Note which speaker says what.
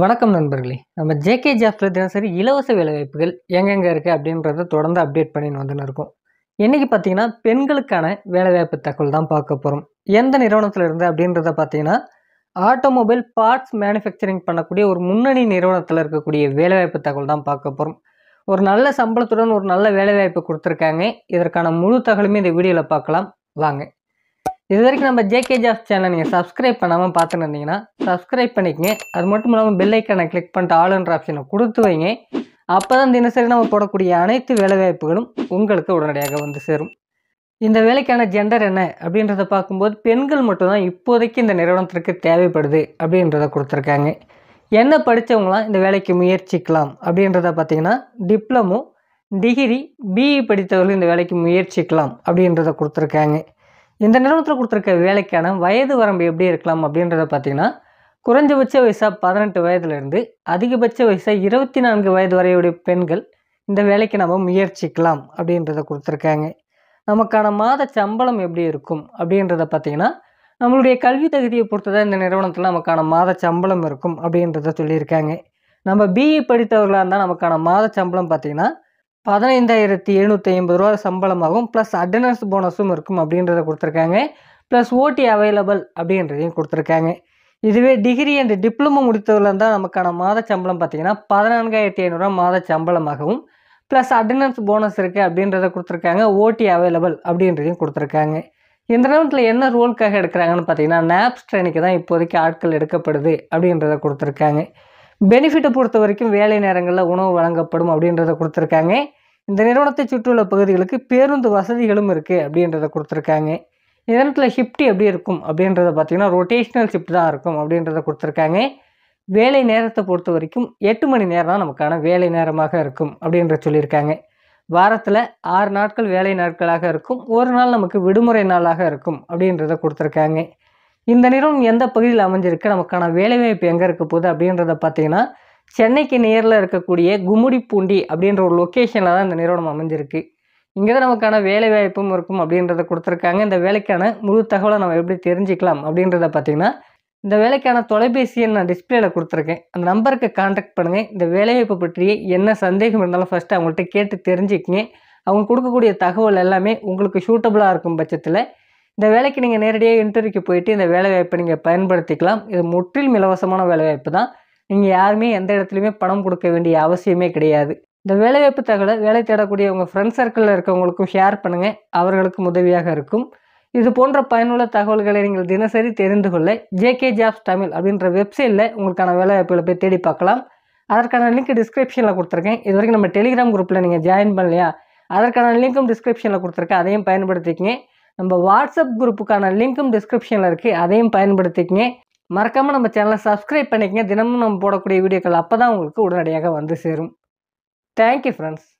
Speaker 1: வணக்கம் நண்பர்களே நம்ம ஜேகே ஜாப்ஸில் தினசரி இலவச வேலைவாய்ப்புகள் எங்கெங்கே இருக்குது அப்படின்றத தொடர்ந்து அப்டேட் பண்ணின்னு வந்துன்னு இருக்கோம் இன்றைக்கி பார்த்தீங்கன்னா பெண்களுக்கான வேலைவாய்ப்பு தகவல் தான் பார்க்க போகிறோம் எந்த நிறுவனத்தில் இருந்து அப்படின்றத பார்த்தீங்கன்னா ஆட்டோமொபைல் பார்ட்ஸ் மேனுஃபேக்சரிங் பண்ணக்கூடிய ஒரு முன்னணி நிறுவனத்தில் இருக்கக்கூடிய வேலைவாய்ப்பு தகவல் தான் பார்க்க போகிறோம் ஒரு நல்ல சம்பளத்துடன் ஒரு நல்ல வேலைவாய்ப்பு கொடுத்துருக்காங்க இதற்கான முழு தகவலுமே இந்த வீடியோவில் பார்க்கலாம் வாங்க இது வரைக்கும் நம்ம ஜேகே ஜாஸ் சேனல் நீங்கள் சப்ஸ்கிரைப் பண்ணாமல் பார்த்துன்னு இருந்தீங்கன்னா சப்ஸ்கிரைப் பண்ணிக்கங்க அது மட்டும் இல்லாமல் பெல் ஐக்கனை கிளிக் பண்ணிட்டு ஆளுன்ற ஆப்ஷனை கொடுத்து வைங்க அப்போ தான் தினசரி நம்ம போடக்கூடிய அனைத்து வேலைவாய்ப்புகளும் உங்களுக்கு உடனடியாக வந்து சேரும் இந்த வேலைக்கான ஜெண்டர் என்ன அப்படின்றத பார்க்கும்போது பெண்கள் மட்டும்தான் இப்போதைக்கு இந்த நிறுவனத்திற்கு தேவைப்படுது அப்படின்றத கொடுத்துருக்காங்க என்ன படித்தவங்களாம் இந்த வேலைக்கு முயற்சிக்கலாம் அப்படின்றத பார்த்திங்கன்னா டிப்ளமோ டிகிரி பிஇ e படித்தவர்கள் இந்த வேலைக்கு முயற்சிக்கலாம் அப்படின்றத கொடுத்துருக்காங்க இந்த நிறுவனத்தில் கொடுத்துருக்க வேலைக்கான வயது வரம்பு எப்படி இருக்கலாம் அப்படின்றத பார்த்தீங்கன்னா குறைஞ்சபட்ச வயசாக பதினெட்டு வயதுலேருந்து அதிகபட்ச வயசாக இருபத்தி நான்கு வயது வரையுடைய பெண்கள் இந்த வேலைக்கு நம்ம முயற்சிக்கலாம் அப்படின்றத கொடுத்துருக்காங்க நமக்கான மாத சம்பளம் எப்படி இருக்கும் அப்படின்றத பார்த்திங்கன்னா நம்மளுடைய கல்வி தகுதியை பொறுத்து தான் இந்த நிறுவனத்தில் நமக்கான மாத சம்பளம் இருக்கும் அப்படின்றத சொல்லியிருக்காங்க நம்ம பிஇ படித்தவர்களாக இருந்தால் நமக்கான மாத சம்பளம் பார்த்திங்கன்னா பதினைந்தாயிரத்தி எழுநூற்றி ஐம்பது ரூபா சம்பளமாகவும் ப்ளஸ் அட்டண்டன்ஸ் போனஸும் இருக்கும் அப்படின்றத கொடுத்துருக்காங்க ப்ளஸ் ஓடி அவைலபிள் அப்படின்றதையும் கொடுத்துருக்காங்க இதுவே டிகிரி அண்ட் டிப்ளமோ முடித்தவர்கள் இருந்தால் நமக்கான மாத சம்பளம் பார்த்திங்கன்னா பதினான்காயிரத்தி ஐநூறுரூவா மாத சம்பளமாகவும் ப்ளஸ் அட்டண்டன்ஸ் போனஸ் இருக்குது அப்படின்றத கொடுத்துருக்காங்க ஓடி அவைலபிள் அப்படின்றதையும் கொடுத்துருக்காங்க இந்த நேரத்தில் என்ன ரோலுக்காக எடுக்கிறாங்கன்னு பார்த்தீங்கன்னா நேப்ஸ் ட்ரெயினுக்கு தான் இப்போதைக்கு ஆட்கள் எடுக்கப்படுது அப்படின்றத கொடுத்துருக்காங்க பெனிஃபிட்டை பொறுத்த வரைக்கும் வேலை நேரங்களில் உணவு வழங்கப்படும் அப்படின்றத கொடுத்துருக்காங்க இந்த நிறுவனத்தை சுற்றியுள்ள பகுதிகளுக்கு பேருந்து வசதிகளும் இருக்குது அப்படின்றத கொடுத்துருக்காங்க இதனத்தில் ஷிஃப்ட் எப்படி இருக்கும் அப்படின்றத பார்த்திங்கன்னா ரொட்டேஷ்னல் ஷிஃப்ட் தான் இருக்கும் அப்படின்றத கொடுத்துருக்காங்க வேலை நேரத்தை பொறுத்த வரைக்கும் எட்டு மணி நேரம் தான் நமக்கான வேலை நேரமாக இருக்கும் அப்படின்ற சொல்லியிருக்காங்க வாரத்தில் ஆறு நாட்கள் வேலை நாட்களாக இருக்கும் ஒரு நாள் நமக்கு விடுமுறை நாளாக இருக்கும் அப்படின்றத கொடுத்துருக்காங்க இந்த நிறுவனம் எந்த பகுதியில் அமைஞ்சிருக்கு நமக்கான வேலைவாய்ப்பு எங்கே இருக்க போகுது அப்படின்றத பார்த்தீங்கன்னா சென்னைக்கு நேரில் இருக்கக்கூடிய கும்முடிப்பூண்டி அப்படின்ற ஒரு லொக்கேஷனில் தான் இந்த நிறுவனம் அமைஞ்சிருக்கு இங்கே தான் நமக்கான வேலை வாய்ப்பும் இருக்கும் அப்படின்றத கொடுத்துருக்காங்க இந்த வேலைக்கான முழு தகவலை நம்ம எப்படி தெரிஞ்சுக்கலாம் அப்படின்றத பார்த்தீங்கன்னா இந்த வேலைக்கான தொலைபேசியை நான் டிஸ்பிளேல கொடுத்துருக்கேன் அந்த நம்பருக்கு காண்டாக்ட் பண்ணுங்கள் இந்த வேலைவாய்ப்பு பற்றி என்ன சந்தேகம் இருந்தாலும் ஃபஸ்ட்டு அவங்கள்ட்ட கேட்டு தெரிஞ்சுக்கிங்க அவங்க கொடுக்கக்கூடிய தகவல் எல்லாமே உங்களுக்கு சூட்டபுளாக இருக்கும் பட்சத்தில் இந்த வேலைக்கு நீங்கள் நேரடியாக இன்டர்வியூக்கு போயிட்டு இந்த வேலைவாய்ப்பை நீங்கள் பயன்படுத்திக்கலாம் இது முற்றிலும் இலவசமான வேலைவாய்ப்பு தான் நீங்கள் யாருமே எந்த இடத்துலையுமே பணம் கொடுக்க வேண்டிய அவசியமே கிடையாது இந்த வேலைவாய்ப்பு தகவலை வேலை தேடக்கூடிய உங்கள் ஃப்ரெண்ட்ஸ் சர்க்கிளில் இருக்கவங்களுக்கும் ஷேர் பண்ணுங்கள் அவர்களுக்கும் உதவியாக இருக்கும் இது போன்ற பயனுள்ள தகவல்களை நீங்கள் தினசரி தெரிந்து கொள்ள ஜேகே ஜாப்ஸ் தமிழ் அப்படின்ற வெப்சைட்டில் உங்களுக்கான வேலைவாய்ப்புகளை போய் தேடி பார்க்கலாம் அதற்கான லிங்க் டிஸ்கிரிப்ஷனில் கொடுத்துருக்கேன் இது வரைக்கும் நம்ம டெலிகிராம் குரூப்பில் நீங்கள் ஜாயின் பண்ணலையா அதற்கான லிங்க்கும் டிஸ்கிரிப்ஷனில் கொடுத்துருக்கேன் அதையும் பயன்படுத்திக்கங்க நம்ம வாட்ஸ்அப் குரூப்புக்கான லிங்க்கும் டிஸ்கிரிப்ஷனில் இருக்குது அதையும் பயன்படுத்திக்கங்க மறக்காமல் நம்ம சேனலை சப்ஸ்கிரைப் பண்ணிக்கங்க தினமும் நம்ம போடக்கூடிய வீடியோக்கள் அப்போ தான் உங்களுக்கு உடனடியாக வந்து சேரும் தேங்க்யூ ஃப்ரெண்ட்ஸ்